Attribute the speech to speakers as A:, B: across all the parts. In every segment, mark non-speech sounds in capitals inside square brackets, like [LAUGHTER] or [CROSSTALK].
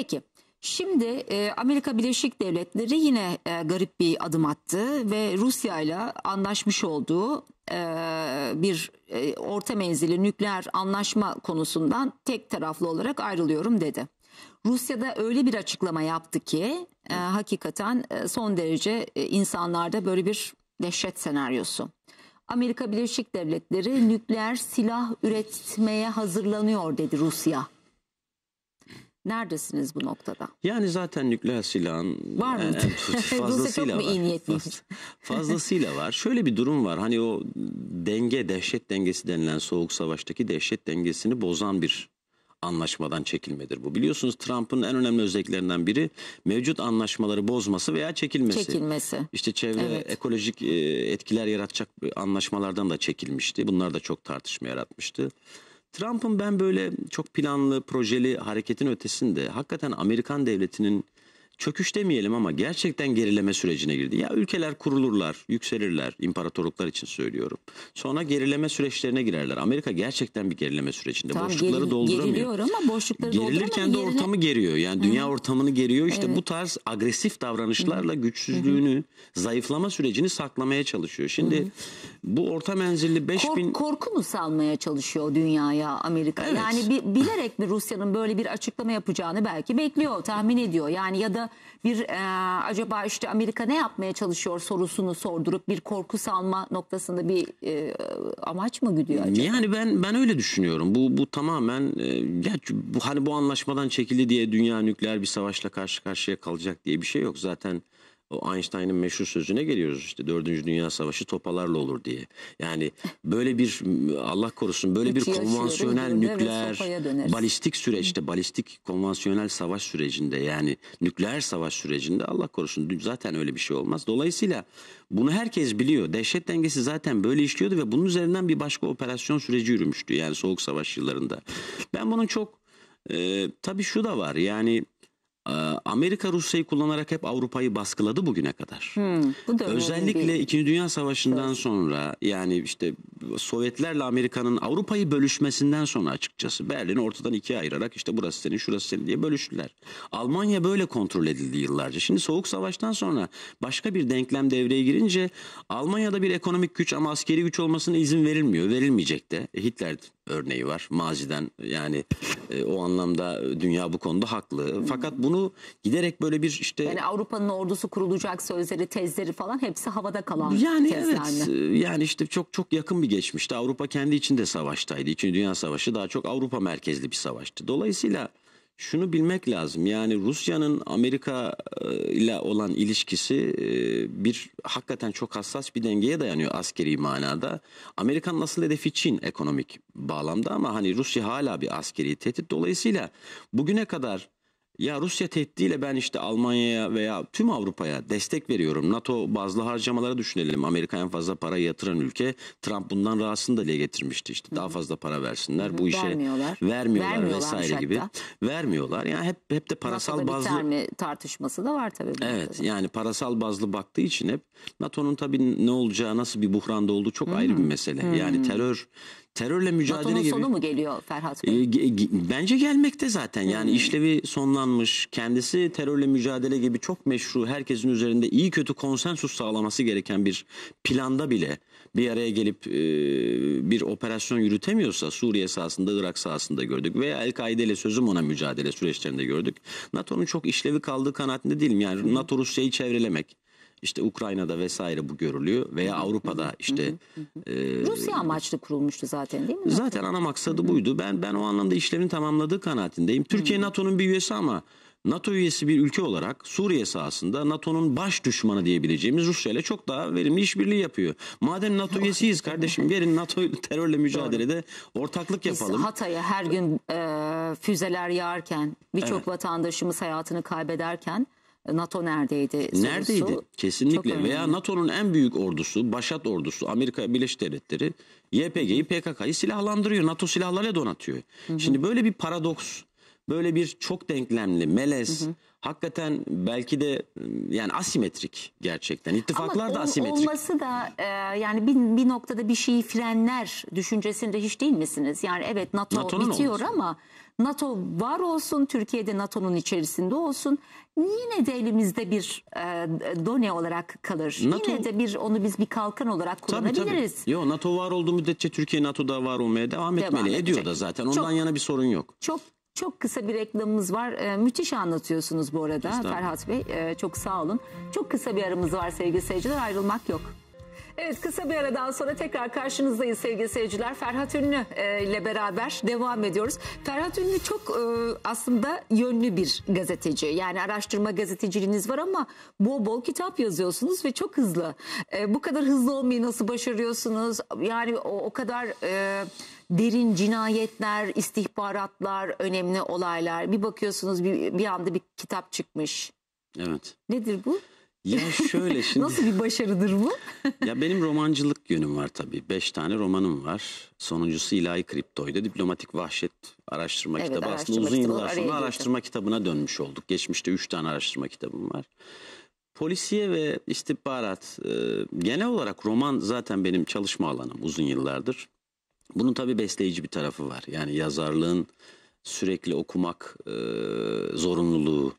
A: Peki. Şimdi e, Amerika Birleşik Devletleri yine e, garip bir adım attı ve Rusya ile anlaşmış olduğu e, bir orta menzili nükleer anlaşma konusundan tek taraflı olarak ayrılıyorum dedi. Rusya da öyle bir açıklama yaptı ki hakikaten son derece insanlarda böyle bir dehşet senaryosu. Amerika Birleşik Devletleri nükleer silah üretmeye hazırlanıyor dedi Rusya Neredesiniz bu noktada?
B: Yani zaten nükleer silahın var mı? Yani e, [LAUGHS] fazlasıyla çok mu iyi niyetliymiş? Fazlasıyla var. Şöyle bir durum var. Hani o denge, dehşet dengesi denilen soğuk savaştaki dehşet dengesini bozan bir anlaşmadan çekilmedir bu. Biliyorsunuz Trump'ın en önemli özelliklerinden biri mevcut anlaşmaları bozması veya çekilmesi. Çekilmesi. İşte çevre evet. ekolojik e, etkiler yaratacak anlaşmalardan da çekilmişti. Bunlar da çok tartışma yaratmıştı. Trump'ın ben böyle çok planlı, projeli hareketin ötesinde hakikaten Amerikan devletinin çöküş demeyelim ama gerçekten gerileme sürecine girdi. Ya ülkeler kurulurlar, yükselirler. imparatorluklar için söylüyorum. Sonra gerileme süreçlerine girerler. Amerika gerçekten bir gerileme sürecinde. Tamam, boşlukları geril, dolduramıyor. Geriliyor
A: ama boşlukları Gerilirken de yerine... ortamı
B: geriyor. Yani dünya Hı-hı. ortamını geriyor. İşte evet. bu tarz agresif davranışlarla Hı-hı. güçsüzlüğünü, Hı-hı. zayıflama sürecini saklamaya çalışıyor. Şimdi Hı-hı. bu orta menzilli 5000 bin...
A: korku mu salmaya çalışıyor dünyaya Amerika? Evet. Yani bi- bilerek mi Rusya'nın böyle bir açıklama yapacağını belki bekliyor, tahmin ediyor. Yani ya da bir e, acaba işte Amerika ne yapmaya çalışıyor sorusunu sordurup bir korku salma noktasında bir e, amaç mı güdüyor acaba? Yani
B: ben ben öyle düşünüyorum. Bu bu tamamen e, ya bu hani bu anlaşmadan çekildi diye dünya nükleer bir savaşla karşı karşıya kalacak diye bir şey yok zaten. O Einstein'ın meşhur sözüne geliyoruz işte Dördüncü Dünya Savaşı topalarla olur diye. Yani böyle bir Allah korusun böyle bir konvansiyonel nükleer balistik süreçte balistik konvansiyonel savaş sürecinde yani nükleer savaş sürecinde Allah korusun zaten öyle bir şey olmaz. Dolayısıyla bunu herkes biliyor. Dehşet dengesi zaten böyle işliyordu ve bunun üzerinden bir başka operasyon süreci yürümüştü yani soğuk savaş yıllarında. Ben bunun çok e, tabii şu da var yani ee, Amerika Rusya'yı kullanarak hep Avrupa'yı baskıladı bugüne kadar.
A: Hmm, bu da Özellikle
B: İkinci Dünya Savaşı'ndan evet. sonra yani işte Sovyetlerle Amerika'nın Avrupa'yı bölüşmesinden sonra açıkçası Berlin'i ortadan ikiye ayırarak işte burası senin şurası senin diye bölüştüler. Almanya böyle kontrol edildi yıllarca. Şimdi Soğuk Savaş'tan sonra başka bir denklem devreye girince Almanya'da bir ekonomik güç ama askeri güç olmasına izin verilmiyor. Verilmeyecek de. E, Hitler örneği var maziden yani e, o anlamda dünya bu konuda haklı. Fakat bunu giderek böyle bir işte... Yani
A: Avrupa'nın ordusu kurulacak sözleri, tezleri falan hepsi havada kalan Yani evet
B: yani işte çok çok yakın bir geçmişti. Avrupa kendi içinde savaştaydı. İkinci Dünya Savaşı daha çok Avrupa merkezli bir savaştı. Dolayısıyla şunu bilmek lazım. Yani Rusya'nın Amerika e, ile olan ilişkisi e, bir hakikaten çok hassas bir dengeye dayanıyor askeri manada. Amerika'nın asıl hedefi Çin ekonomik bağlamda ama hani Rusya hala bir askeri tehdit. Dolayısıyla bugüne kadar ya Rusya tehdidiyle ben işte Almanya'ya veya tüm Avrupa'ya destek veriyorum. NATO bazlı harcamalara düşünelim. Amerika en fazla para yatıran ülke. Trump bundan rahatsızını da dile getirmişti işte. Daha fazla para versinler. Bu işe vermiyorlar,
A: vermiyorlar, vermiyorlar vesaire hatta. gibi.
B: Vermiyorlar. Yani hep hep de parasal NATO'da bazlı
A: mi tartışması da var tabii.
B: Evet. Tabii. Yani parasal bazlı baktığı için hep NATO'nun tabii ne olacağı, nasıl bir buhranda olduğu çok hı hı. ayrı bir hmm. mesele. Hı hmm. hı. Yani terör terörle mücadele NATO'nun gibi. NATO'nun sonu
A: mu geliyor Ferhat Bey? E, e,
B: bence gelmekte zaten. Yani hı hmm. hı. işlevi sonlan kazanmış, kendisi terörle mücadele gibi çok meşru, herkesin üzerinde iyi kötü konsensus sağlaması gereken bir planda bile bir araya gelip e, bir operasyon yürütemiyorsa Suriye sahasında, Irak sahasında gördük veya El-Kaide ile sözüm ona mücadele süreçlerinde gördük. NATO'nun çok işlevi kaldığı kanaatinde değilim. Yani NATO Rusya'yı çevrelemek, işte Ukrayna'da vesaire bu görülüyor veya Avrupa'da işte e, Rusya
A: amaçlı kurulmuştu zaten değil mi?
B: Zaten ana maksadı buydu. Ben ben o anlamda işlerini tamamladığı kanaatindeyim. Türkiye NATO'nun bir üyesi ama NATO üyesi bir ülke olarak Suriye sahasında NATO'nun baş düşmanı diyebileceğimiz Rusya ile çok daha verimli işbirliği yapıyor. Madem NATO üyesiyiz kardeşim verin NATO terörle mücadelede ortaklık yapalım. Biz
A: Hatay'a her gün e, füzeler yağarken birçok evet. vatandaşımız hayatını kaybederken NATO neredeydi? Sorusu. Neredeydi?
B: Kesinlikle. Veya NATO'nun en büyük ordusu, Başat ordusu, Amerika Birleşik Devletleri YPG'yi, PKK'yı silahlandırıyor. NATO silahlarla donatıyor. Hı hı. Şimdi böyle bir paradoks, böyle bir çok denklemli, melez, hı hı hakikaten belki de yani asimetrik gerçekten. İttifaklar Ama da asimetrik.
A: Olması da e, yani bir, bir noktada bir şeyi frenler düşüncesinde hiç değil misiniz? Yani evet NATO NATO'nun bitiyor olması. ama NATO var olsun, Türkiye'de NATO'nun içerisinde olsun. Yine de elimizde bir e, done olarak kalır. NATO, yine de bir onu biz bir kalkan olarak kullanabiliriz.
B: Tabii, Yo, NATO var olduğu müddetçe Türkiye NATO'da var olmaya devam, devam etmeli. Edecek. Ediyor da zaten. Ondan çok, yana bir sorun yok.
A: Çok çok kısa bir reklamımız var. E, müthiş anlatıyorsunuz bu arada Ferhat Bey. E, çok sağ olun. Çok kısa bir aramız var sevgili seyirciler. Ayrılmak yok. Evet kısa bir aradan sonra tekrar karşınızdayız sevgili seyirciler. Ferhat Ünlü e, ile beraber devam ediyoruz. Ferhat Ünlü çok e, aslında yönlü bir gazeteci. Yani araştırma gazeteciliğiniz var ama bol bol kitap yazıyorsunuz ve çok hızlı. E, bu kadar hızlı olmayı nasıl başarıyorsunuz? Yani o, o kadar derin cinayetler, istihbaratlar, önemli olaylar. Bir bakıyorsunuz bir, bir anda bir kitap çıkmış. Evet. Nedir bu? Ya şöyle [LAUGHS] şimdi. Nasıl bir başarıdır bu?
B: [LAUGHS] ya benim romancılık yönüm var tabii. Beş tane romanım var. Sonuncusu İlahi Kripto'ydu. Diplomatik Vahşet araştırma evet, kitabı. Araştırma Aslında uzun yıllar sonra araştırma gittim. kitabına dönmüş olduk. Geçmişte üç tane araştırma kitabım var. Polisiye ve istihbarat. E, genel olarak roman zaten benim çalışma alanım uzun yıllardır. Bunun tabii besleyici bir tarafı var. Yani yazarlığın sürekli okumak e, zorunluluğu,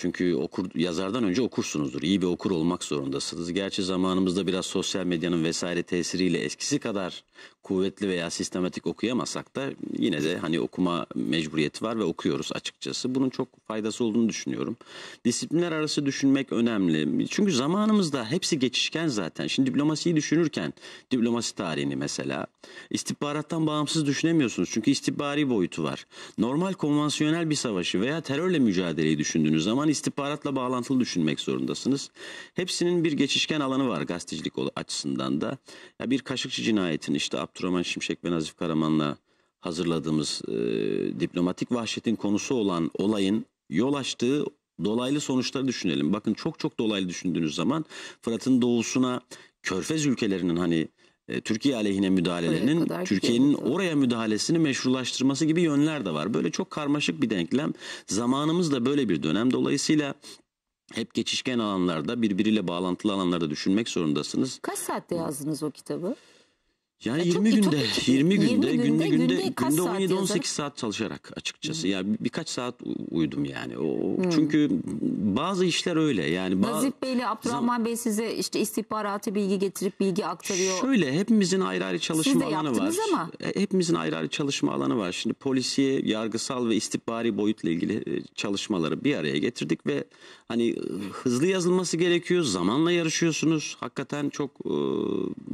B: çünkü okur, yazardan önce okursunuzdur. İyi bir okur olmak zorundasınız. Gerçi zamanımızda biraz sosyal medyanın vesaire tesiriyle eskisi kadar kuvvetli veya sistematik okuyamasak da yine de hani okuma mecburiyeti var ve okuyoruz açıkçası. Bunun çok faydası olduğunu düşünüyorum. Disiplinler arası düşünmek önemli. Çünkü zamanımızda hepsi geçişken zaten. Şimdi diplomasiyi düşünürken diplomasi tarihini mesela istihbarattan bağımsız düşünemiyorsunuz. Çünkü istihbari boyutu var. Normal konvansiyonel bir savaşı veya terörle mücadeleyi düşündüğünüz zaman zaman istihbaratla bağlantılı düşünmek zorundasınız. Hepsinin bir geçişken alanı var gazetecilik açısından da. Ya bir Kaşıkçı cinayetin işte Abdurrahman Şimşek ve Nazif Karaman'la hazırladığımız e, diplomatik vahşetin konusu olan olayın yol açtığı dolaylı sonuçları düşünelim. Bakın çok çok dolaylı düşündüğünüz zaman Fırat'ın doğusuna Körfez ülkelerinin hani e, Türkiye aleyhine müdahalelerinin Türkiye'nin oraya müdahalesini meşrulaştırması gibi yönler de var. Böyle çok karmaşık bir denklem. Zamanımız da böyle bir dönem. Dolayısıyla hep geçişken alanlarda birbiriyle bağlantılı alanlarda düşünmek zorundasınız.
A: Kaç saatte yazdınız o kitabı?
B: Yani e, ya 20 günde, 20 günde, günde, günde, günde, günde, günde 17-18 saat, saat çalışarak açıkçası. Hı. Yani birkaç saat uyudum yani. O, Hı. Çünkü bazı işler öyle yani. Nazip
A: Bey ile Abdurrahman Bey size işte istihbaratı bilgi getirip bilgi aktarıyor.
B: Şöyle hepimizin ayrı ayrı çalışma Siz de alanı var. ama. E, hepimizin ayrı ayrı çalışma alanı var. Şimdi polisiye, yargısal ve istihbari boyutla ilgili e, çalışmaları bir araya getirdik ve hani hızlı yazılması gerekiyor. Zamanla yarışıyorsunuz. Hakikaten çok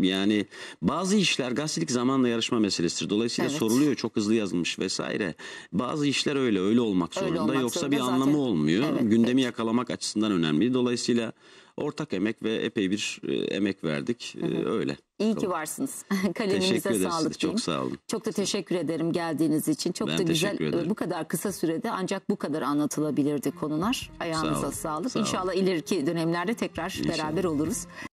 B: yani bazı iş işler gazetecilik zamanla yarışma meselesidir. Dolayısıyla evet. soruluyor çok hızlı yazılmış vesaire. Bazı işler öyle öyle olmak zorunda olmak yoksa zorunda bir zaten. anlamı olmuyor. Evet, Gündemi evet. yakalamak açısından önemli. Dolayısıyla ortak emek ve epey bir e, emek verdik. E, hı hı. Öyle. İyi ki
A: varsınız. [LAUGHS] Kaleminize sağlık. Çok sağ olun. Çok da teşekkür ederim geldiğiniz için. Çok ben da güzel e, ederim. bu kadar kısa sürede ancak bu kadar anlatılabilirdi konular. Ayağınıza sağ olun. sağlık. Sağ olun. ileriki dönemlerde tekrar İnşallah. beraber oluruz.